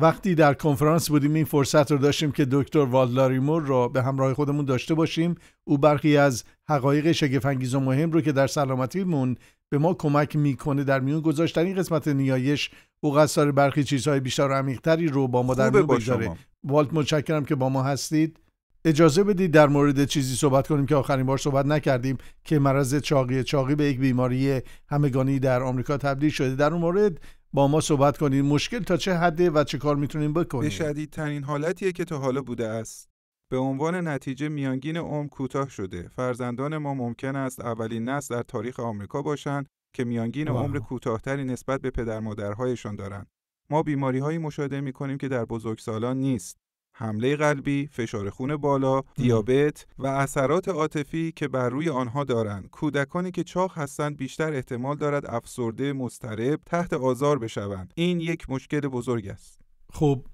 وقتی در کنفرانس بودیم این فرصت رو داشتیم که دکتر والداریمور رو به همراه خودمون داشته باشیم او برخی از حقایق شگفنگیز و مهم رو که در سلامتیمون به ما کمک میکنه در میون در این قسمت نیایش او قصد برخی چیزهای بیشتر و عمیقتری رو با ما در میون بگذاره والت متشکرم که با ما هستید اجازه بدید در مورد چیزی صحبت کنیم که آخرین بار صحبت نکردیم که مرض چاقی چاقی به یک بیماری همگانی در آمریکا تبدیل شده در اون مورد با ما صحبت کنید مشکل تا چه حده و چه کار میتونیم بکنیم به شدیدترین حالتیه که تا حالا بوده است به عنوان نتیجه میانگین عمر کوتاه شده فرزندان ما ممکن است اولین نسل در تاریخ آمریکا باشند که میانگین واو. عمر کوتاهتری نسبت به پدر مادرهایشان دارند ما بیماری هایی مشاهده می کنیم که در بزرگسالان نیست حمله قلبی، فشار خون بالا، دیابت و اثرات عاطفی که بر روی آنها دارند. کودکانی که چاق هستند بیشتر احتمال دارد افسرده، مضطرب، تحت آزار بشوند. این یک مشکل بزرگ است. خب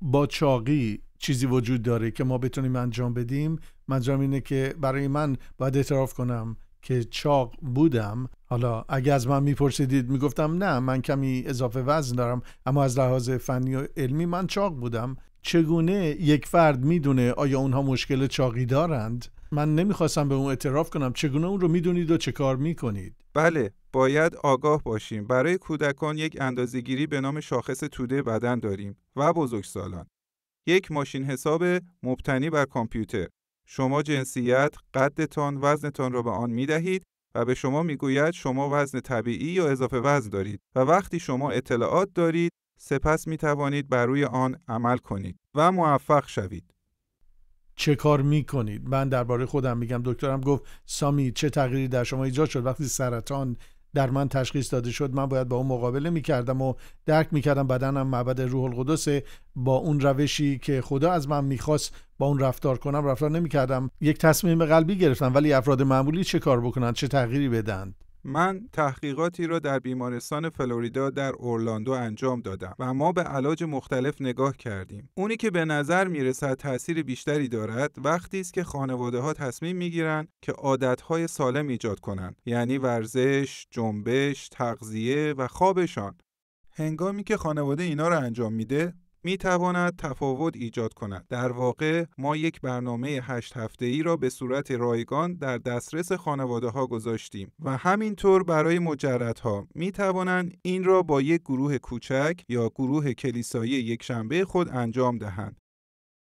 با چاقی چیزی وجود داره که ما بتونیم انجام بدیم منظورم اینه که برای من باید اعتراف کنم که چاق بودم حالا اگه از من میپرسیدید میگفتم نه من کمی اضافه وزن دارم اما از لحاظ فنی و علمی من چاق بودم چگونه یک فرد میدونه آیا اونها مشکل چاقی دارند من نمیخواستم به اون اعتراف کنم چگونه اون رو میدونید و چه کار میکنید بله باید آگاه باشیم برای کودکان یک اندازهگیری به نام شاخص توده بدن داریم و بزرگسالان یک ماشین حساب مبتنی بر کامپیوتر شما جنسیت قدتان وزنتان را به آن می دهید و به شما میگوید شما وزن طبیعی یا اضافه وزن دارید و وقتی شما اطلاعات دارید سپس می توانید بر روی آن عمل کنید و موفق شوید. چه کار می کنید؟ من درباره خودم میگم دکترم گفت سامی چه تغییری در شما ایجاد شد وقتی سرطان در من تشخیص داده شد من باید با اون مقابله کردم و درک میکردم بدنم معبد روح القدس با اون روشی که خدا از من میخواست با اون رفتار کنم رفتار نمیکردم یک تصمیم قلبی گرفتم ولی افراد معمولی چه کار بکنند چه تغییری بدن من تحقیقاتی را در بیمارستان فلوریدا در اورلاندو انجام دادم و ما به علاج مختلف نگاه کردیم. اونی که به نظر میرسد تاثیر بیشتری دارد وقتی است که خانواده ها تصمیم میگیرند که های سالم ایجاد کنند یعنی ورزش، جنبش، تغذیه و خوابشان. هنگامی که خانواده اینا را انجام میده می تواند تفاوت ایجاد کند. در واقع ما یک برنامه هشت هفته ای را به صورت رایگان در دسترس خانواده ها گذاشتیم و همینطور برای ها می توانند این را با یک گروه کوچک یا گروه کلیسایی یک شنبه خود انجام دهند.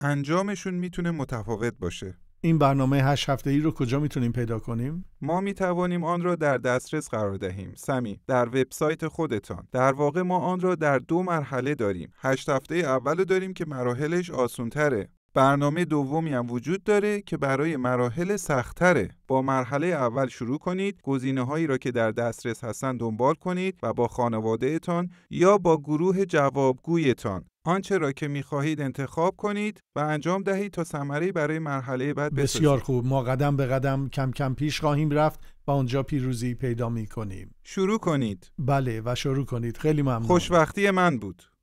انجامشون میتونه متفاوت باشه. این برنامه هشت هفته ای رو کجا میتونیم پیدا کنیم؟ ما می توانیم آن را در دسترس قرار دهیم. سمی در وبسایت خودتان. در واقع ما آن را در دو مرحله داریم. هشت هفته اول داریم که مراحلش آسون تره. برنامه دومی هم وجود داره که برای مراحل سختتره. با مرحله اول شروع کنید، گزینه هایی را که در دسترس هستن دنبال کنید و با خانواده یا با گروه جوابگویتان آنچه را که میخواهید انتخاب کنید و انجام دهید تا سمری برای مرحله بعد بسیار خوب ما قدم به قدم کم کم پیش خواهیم رفت و آنجا پیروزی پیدا می کنیم شروع کنید بله و شروع کنید خیلی ممنون خوشبختی من بود